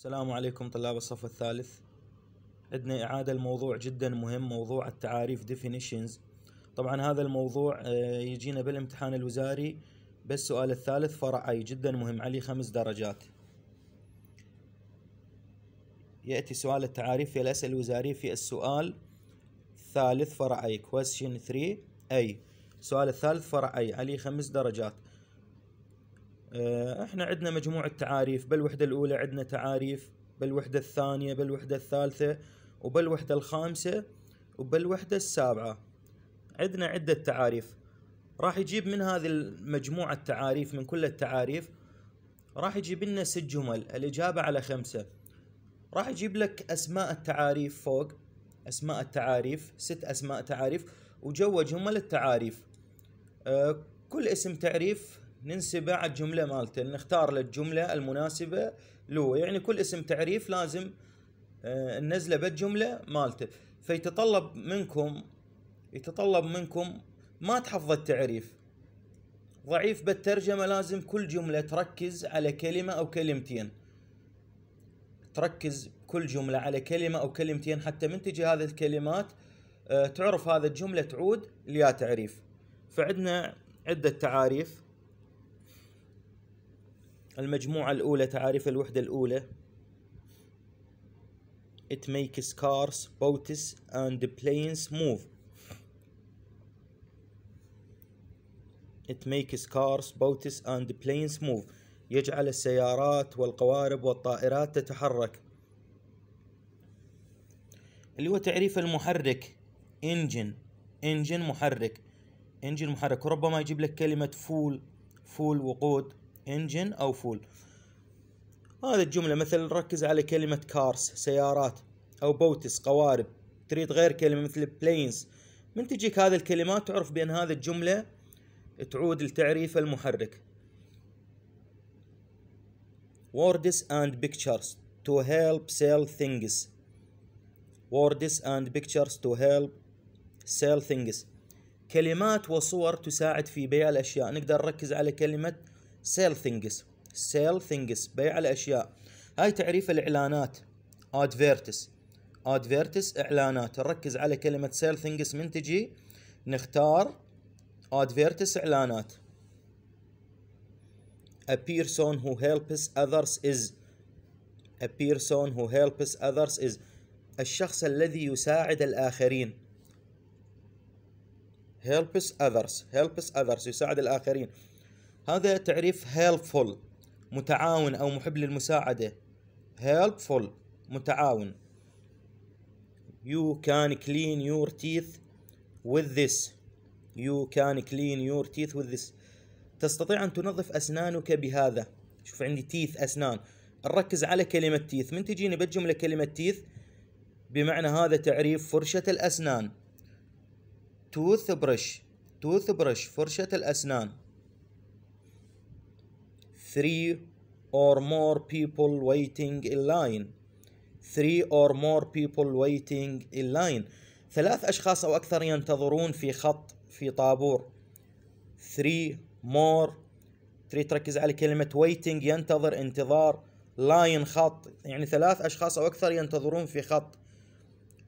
السلام عليكم طلاب الصف الثالث عندنا إعادة الموضوع جدا مهم موضوع التعاريف definitions طبعا هذا الموضوع آه، يجينا بالامتحان الوزاري بس سؤال الثالث فرعي جدا مهم عليه خمس درجات يأتي سؤال التعاريف في الأسئلة الوزارية في السؤال الثالث فرعي question 3 أي السؤال الثالث فرعي عليه خمس درجات آه، احنا عندنا مجموعة تعاريف بالوحدة الأولى عندنا تعاريف بالوحدة الثانية بالوحدة الثالثة وبالوحدة الخامسة وبالوحدة السابعة عندنا عدة تعاريف راح يجيب من هذه المجموعة التعاريف من كل التعاريف راح يجيب لنا ست جمل الإجابة على خمسة راح يجيب لك أسماء التعاريف فوق أسماء التعاريف ست أسماء تعاريف وجوه جمل التعاريف آه، كل اسم تعريف ننسى بعد جمله مالته نختار له الجمله المناسبه له يعني كل اسم تعريف لازم آه، ننزله بالجمله مالته فيتطلب منكم يتطلب منكم ما تحفظ التعريف ضعيف بالترجمه لازم كل جمله تركز على كلمه او كلمتين تركز كل جمله على كلمه او كلمتين حتى من تجي هذه الكلمات آه، تعرف هذا الجمله تعود ليا تعريف فعندنا عده تعاريف المجموعة الأولى تعريف الوحدة الأولى It makes cars, boats and planes move It makes cars, boats and planes move يجعل السيارات والقوارب والطائرات تتحرك اللي هو تعريف المحرك انجن انجن محرك انجن محرك وربما يجيب لك كلمة فول فول وقود انجن او فول هذه الجملة مثلا ركز على كلمة كارس سيارات أو بوتس قوارب تريد غير كلمة مثل بلينز من تجيك هذه الكلمات تعرف بأن هذه الجملة تعود لتعريف المحرك words and pictures to help sell things words and pictures to help sell things كلمات وصور تساعد في بيع الأشياء نقدر نركز على كلمة سيل ثينجز سيل ثينجز بيع الاشياء هاي تعريف الاعلانات ادفيرتس ادفيرتس اعلانات نركز على كلمه سيل ثينجز من تجي نختار ادفيرتس اعلانات a person who helps others is a person who helps others is الشخص الذي يساعد الآخرين helps others helps others يساعد الآخرين هذا تعريف helpful متعاون أو محب للمساعدة helpful متعاون you can clean your teeth with this you can clean your teeth with this تستطيع أن تنظف أسنانك بهذا شوف عندي تيث أسنان نركز على كلمة تيث من تجيني بالجملة كلمة تيث بمعنى هذا تعريف فرشة الأسنان toothbrush toothbrush فرشة الأسنان three or more people waiting in line three or more people waiting in line ثلاث أشخاص أو أكثر ينتظرون في خط في طابور three more تريد تركز على كلمة waiting ينتظر انتظار لاين خط يعني ثلاث أشخاص أو أكثر ينتظرون في خط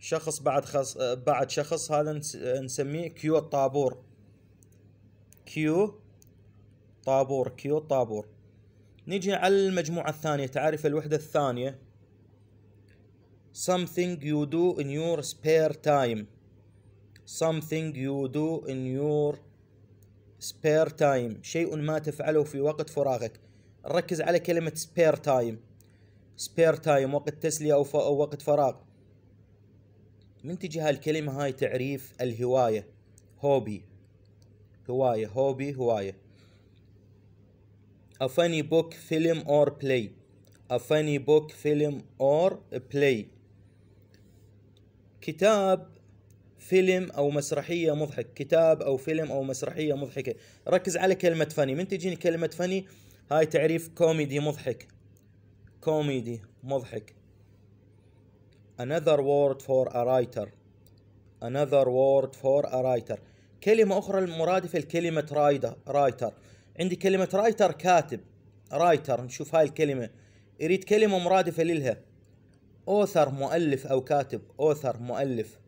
شخص بعد خص... بعد شخص هذا نسميه كيو الطابور كيو طابور كيو طابور نجي على المجموعة الثانية تعرف الوحدة الثانية something you do in your spare time something you do in your spare time شيء ما تفعله في وقت فراغك ركز على كلمة spare time spare time وقت تسلية أو, أو وقت فراغ من تجي هالكلمة هاي تعريف الهواية هوبي هواية هوبي هواية A funny book, film or play. A funny book, film or play. كتاب فيلم او مسرحيه مضحك كتاب او فيلم او مسرحيه مضحكه ركز على كلمه فني من تجيني كلمه فني هاي تعريف كوميدي مضحك كوميدي مضحك another word for a writer another word for a writer كلمة أخرى المرادفة لكلمة رايدر رايتر عندي كلمة رايتر كاتب رايتر نشوف هاي الكلمة يريد كلمة مرادفة لها اوثر مؤلف او كاتب اوثر مؤلف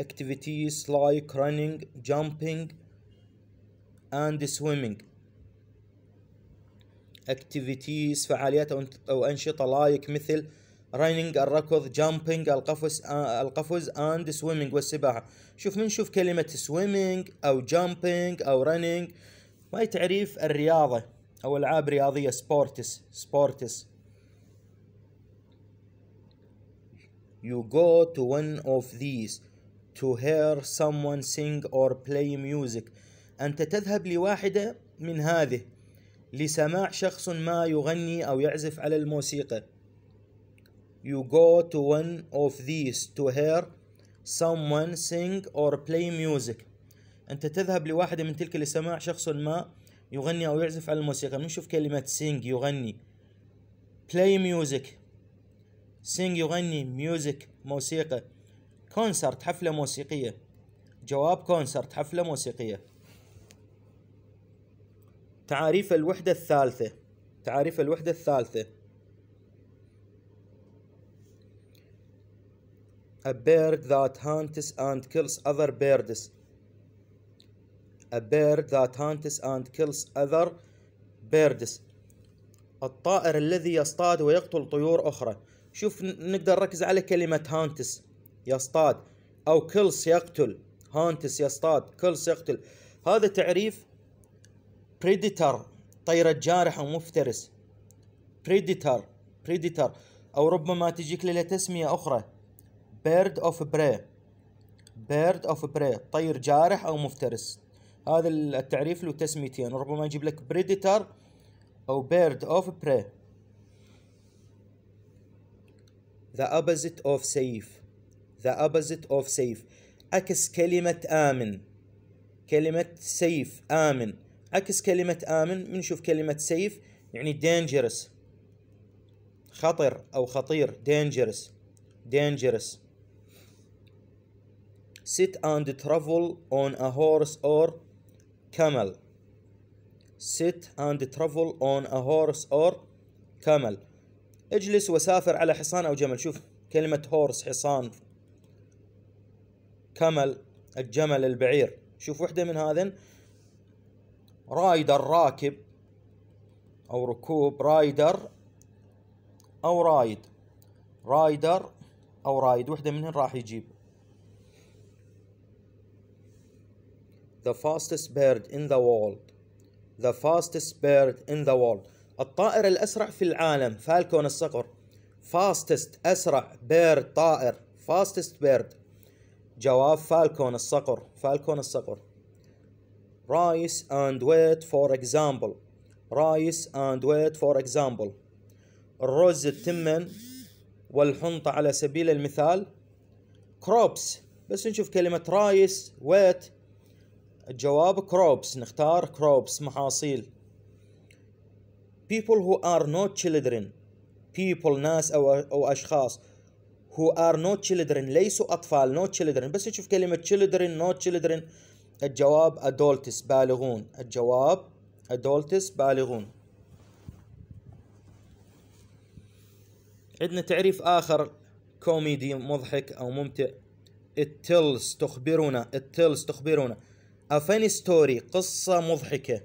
activities like running jumping and swimming activities فعاليات او انشطة لايك like مثل running الركض jumping القفز آه، القفز and swimming والسباحة شوف من شوف كلمة swimming او jumping او running هي تعريف الرياضة أو ألعاب رياضية سبورتس سبورتس You go to one of these to hear someone sing or play music أنت تذهب لواحدة من هذه لسماع شخص ما يغني أو يعزف على الموسيقى You go to one of these to hear someone sing or play music أنت تذهب لواحدة من تلك لسماع شخص ما يغني أو يعزف على الموسيقى نشوف كلمة سينج يغني play music سينج يغني ميوزك موسيقى كونسرت حفلة موسيقية جواب كونسرت حفلة موسيقية تعريف الوحدة الثالثة تعاريف الوحدة الثالثة A bird that hunts and kills other birds a bird that hunts and kills other birds الطائر الذي يصطاد ويقتل طيور أخرى شوف نقدر نركز على كلمة هانتس يصطاد أو كلس يقتل هانتس يصطاد كلس يقتل هذا تعريف predator طير الجارح ومفترس. predator predator أو ربما تجيك لها تسمية أخرى بيرد أوف prey بيرد أوف prey طير جارح أو مفترس هذا التعريف له تسميتين يعني ربما يجيب لك بريديتر او بيرد اوف بري ذا opposite اوف سيف ذا opposite اوف سيف عكس كلمة آمن كلمة سيف آمن عكس كلمة آمن بنشوف كلمة سيف يعني dangerous خطر أو خطير dangerous dangerous sit and travel on a horse or camel sit and travel on a horse or camel اجلس وسافر على حصان او جمل شوف كلمة هورس حصان كمل الجمل البعير شوف وحدة من هذن رايدر راكب او ركوب رايدر او رايد رايدر او رايد وحدة منهن راح يجيب the fastest bird in the world the fastest bird in the world الطائر الأسرع في العالم فالكون الصقر fastest أسرع bird طائر fastest bird جواب فالكون الصقر فالكون الصقر رايس and wait for example رايس and wait for example الرز التمن والحنطة على سبيل المثال crops بس نشوف كلمة رايس ويت الجواب crops نختار crops محاصيل people who are not children people ناس أو, أو أشخاص who are not children ليسوا أطفال not children بس تشوف كلمة children not children الجواب adults بالغون الجواب adults بالغون عندنا تعريف آخر كوميدي مضحك أو ممتع it tells تخبرنا it tells تخبرنا أفاني ستوري قصة مضحكة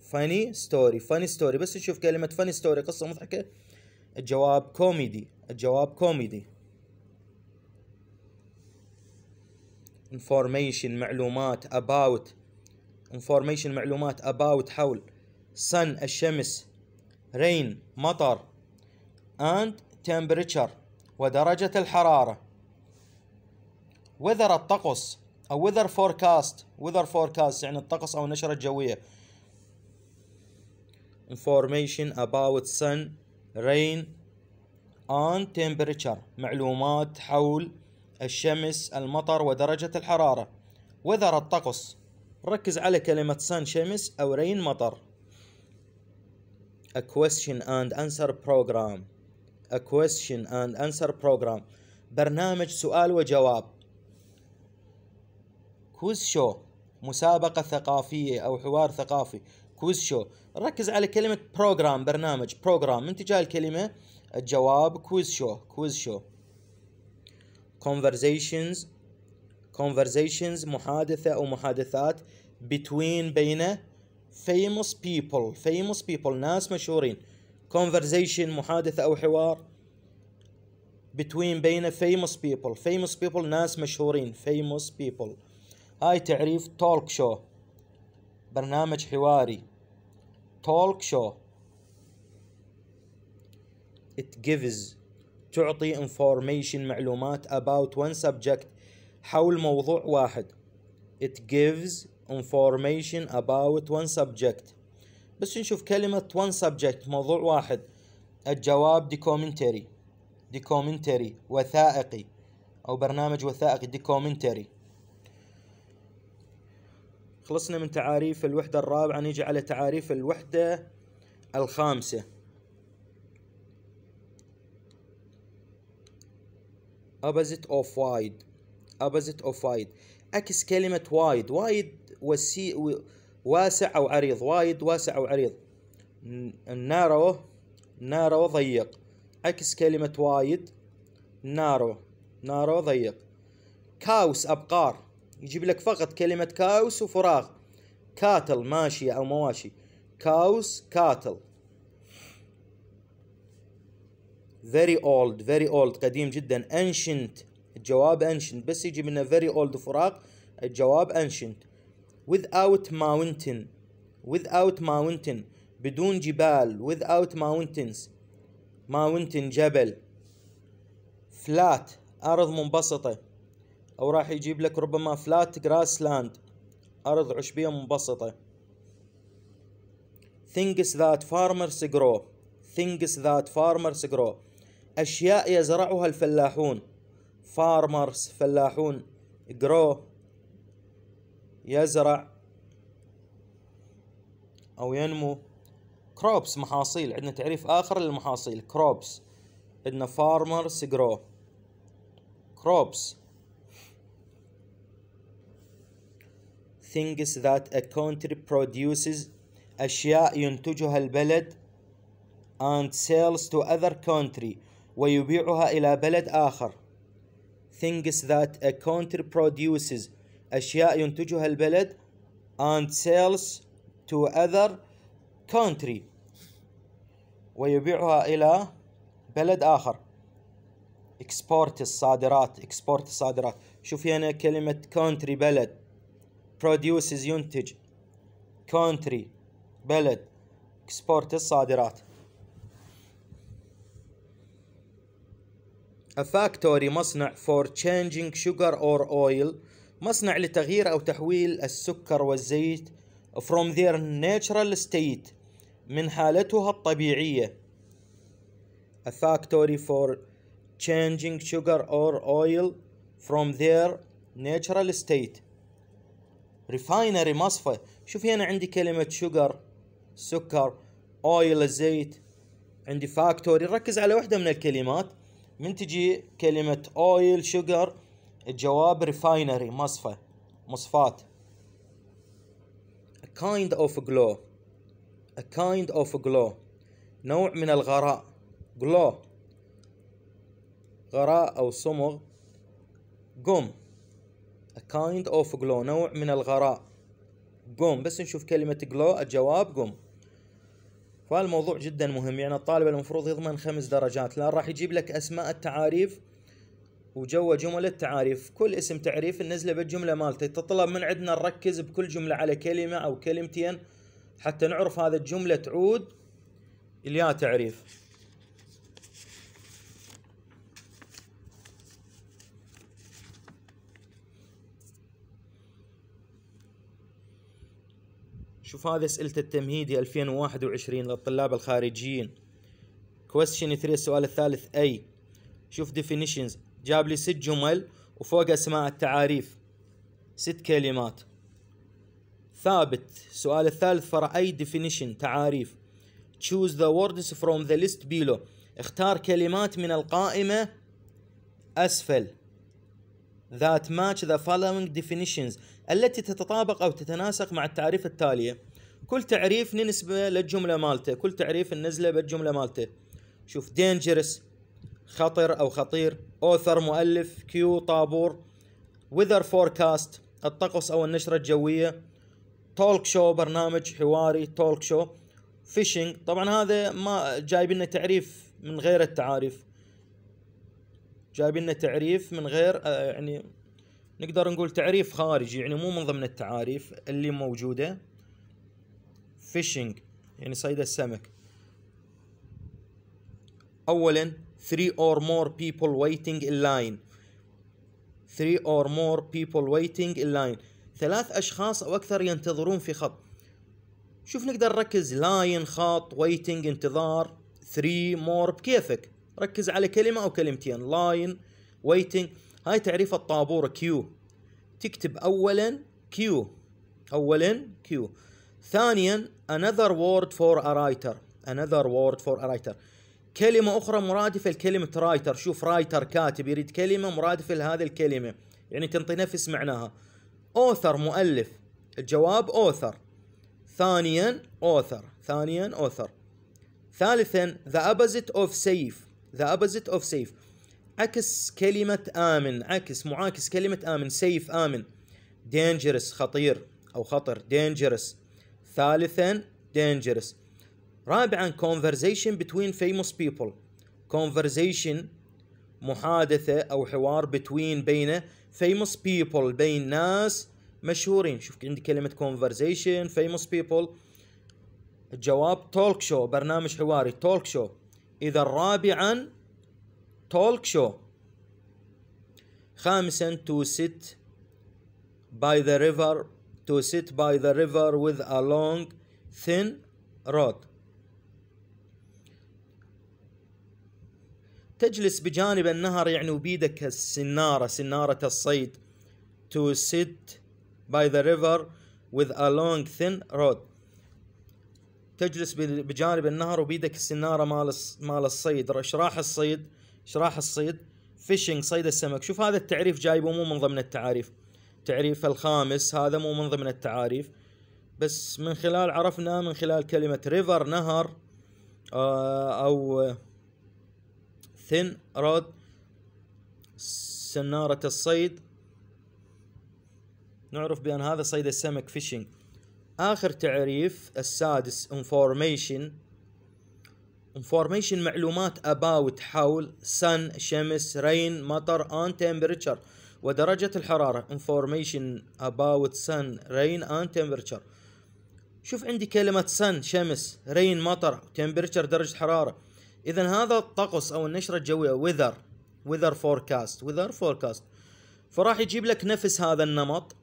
فاني ستوري فاني ستوري بس تشوف كلمة فاني ستوري قصة مضحكة الجواب كوميدي الجواب كوميدي information معلومات about information معلومات about حول sun الشمس rain مطر and temperature ودرجة الحرارة weather الطقس او ويذر فوركاست ويذر فوركاست يعني الطقس او النشره الجويه information about sun rain and temperature معلومات حول الشمس المطر ودرجة الحرارة وذر الطقس ركز على كلمة sun شمس أو rain مطر a question and answer program a question and answer program برنامج سؤال وجواب كويز شو مسابقة ثقافية أو حوار ثقافي كويز شو ركز على كلمة بروجرام برنامج بروجرام من تجاه الكلمة الجواب كويز شو كويز شو conversations conversations محادثة أو محادثات between بين famous people famous people ناس مشهورين conversation محادثة أو حوار between بين famous people famous people ناس مشهورين famous people هاي تعريف تولك شو برنامج حواري تولك شو it gives تعطي information معلومات about one subject حول موضوع واحد it gives information about one subject بس نشوف كلمة one subject موضوع واحد الجواب documentary documentary وثائقي أو برنامج وثائقي documentary خلصنا من تعاريف الوحدة الرابعة نيجي على تعاريف الوحدة الخامسة opposite of wide opposite of wide عكس كلمة wide wide وسي واسع أو عريض wide واسع أو عريض narrow narrow ضيق عكس كلمة wide narrow narrow ضيق كاوس أبقار يجيب لك فقط كلمة كاوس وفراغ كاتل ماشية أو مواشي كاوس كاتل very old very old قديم جدا ancient الجواب ancient بس يجي منه very old فراغ الجواب ancient without mountain without mountain بدون جبال without mountains mountain جبل flat أرض منبسطة او راح يجيب لك ربما فلات جراس لاند ارض عشبيه منبسطه things that farmers grow things that farmers grow اشياء يزرعها الفلاحون farmers فلاحون grow يزرع او ينمو crops محاصيل عندنا تعريف اخر للمحاصيل crops عندنا farmers grow crops things that a country produces أشياء ينتجها البلد and sells to other country ويبيعها إلى بلد آخر things that a country produces أشياء ينتجها البلد and sells to other country ويبيعها إلى بلد آخر export الصادرات export الصادرات شوف هنا كلمة country بلد produces ينتج country بلد export الصادرات A factory مصنع for changing sugar or oil مصنع لتغيير أو تحويل السكر والزيت from their natural state من حالتها الطبيعية A factory for changing sugar or oil from their natural state ريفاينري مصفى شوف هنا عندي كلمة شوجر سكر اويل زيت عندي فاكتوري ركز على واحدة من الكلمات من تجي كلمة اويل شوجر الجواب ريفاينري مصفى مصفات a kind of glow a kind of glow نوع من الغراء glow غراء أو صمغ قم كايند اوف جلو نوع من الغراء قوم بس نشوف كلمة جلو الجواب قوم فالموضوع جدا مهم يعني الطالب المفروض يضمن خمس درجات لان راح يجيب لك اسماء التعاريف وجوا جمل تعاريف كل اسم تعريف ننزله بالجمله مالته تطلب من عندنا نركز بكل جمله على كلمه او كلمتين حتى نعرف هذا الجمله تعود اليا تعريف شوف هذه اسئله التمهيدي 2021 للطلاب الخارجيين كويستشن 3 السؤال الثالث اي شوف ديفينيشنز جاب لي ست جمل وفوق اسماء التعاريف ست كلمات ثابت السؤال الثالث فرع اي ديفينيشن تعاريف choose the words from the list below اختار كلمات من القائمه اسفل that match the following definitions التي تتطابق أو تتناسق مع التعريف التالية كل تعريف ننسبه للجملة مالته كل تعريف ننزله بالجملة مالته شوف dangerous خطر أو خطير author مؤلف كيو طابور weather forecast الطقس أو النشرة الجوية تولك شو برنامج حواري تولك شو فيشنج طبعا هذا ما جايب لنا تعريف من غير التعاريف جايب لنا تعريف من غير آه، يعني نقدر نقول تعريف خارجي يعني مو من ضمن التعاريف اللي موجوده فيشنج يعني صيد السمك اولا 3 or more people waiting in line 3 or more people waiting in line ثلاث اشخاص او اكثر ينتظرون في خط شوف نقدر نركز لاين خط waiting انتظار 3 more بكيفك ركز على كلمة أو كلمتين لاين ويتنج هاي تعريف الطابور كيو تكتب أولا كيو أولا كيو ثانيا another word for a writer another word for a writer كلمة أخرى مرادفة لكلمة رايتر شوف رايتر كاتب يريد كلمة مرادفة لهذه الكلمة يعني تنطي نفس معناها أوثر مؤلف الجواب أوثر ثانيا أوثر ثانيا أوثر ثالثا the opposite of safe ذا opposite اوف سيف عكس كلمة آمن عكس معاكس كلمة آمن سيف آمن dangerous خطير أو خطر dangerous ثالثا dangerous رابعا conversation between famous people conversation محادثة أو حوار between بين famous people بين ناس مشهورين شوف عندي كلمة conversation famous people الجواب talk show برنامج حواري talk show إذا رابعا تولك شو خامسا to sit by the river to sit by the river with a long thin rod تجلس بجانب النهر يعني وبيدك السنارة سنارة الصيد to sit by the river with a long thin rod تجلس بجانب النهر وبيدك السناره مال مال الصيد اشراح الصيد اشراح الصيد فيشنج صيد السمك شوف هذا التعريف جايبه مو من ضمن التعاريف التعريف الخامس هذا مو من ضمن التعاريف بس من خلال عرفنا من خلال كلمة ريفر نهر آه، أو ثن رود سنارة الصيد نعرف بأن هذا صيد السمك فيشنج آخر تعريف السادس information information معلومات about حول sun شمس rain مطر and temperature ودرجة الحرارة information about sun rain and temperature شوف عندي كلمة sun شمس rain مطر temperature درجة حرارة إذا هذا الطقس أو النشرة الجوية weather weather forecast weather forecast فراح يجيب لك نفس هذا النمط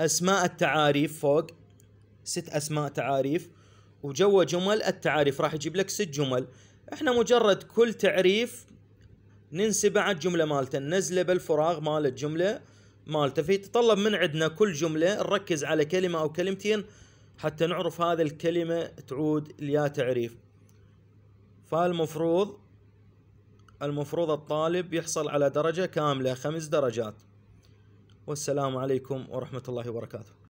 أسماء التعاريف فوق ست اسماء تعاريف وجوا جمل التعاريف راح يجيب لك ست جمل احنا مجرد كل تعريف ننسبه على الجمله مالته ننزله بالفراغ مال الجمله مالته فيتطلب من عندنا كل جمله نركز على كلمه او كلمتين حتى نعرف هذا الكلمه تعود ليا تعريف فالمفروض المفروض الطالب يحصل على درجه كامله خمس درجات والسلام عليكم ورحمه الله وبركاته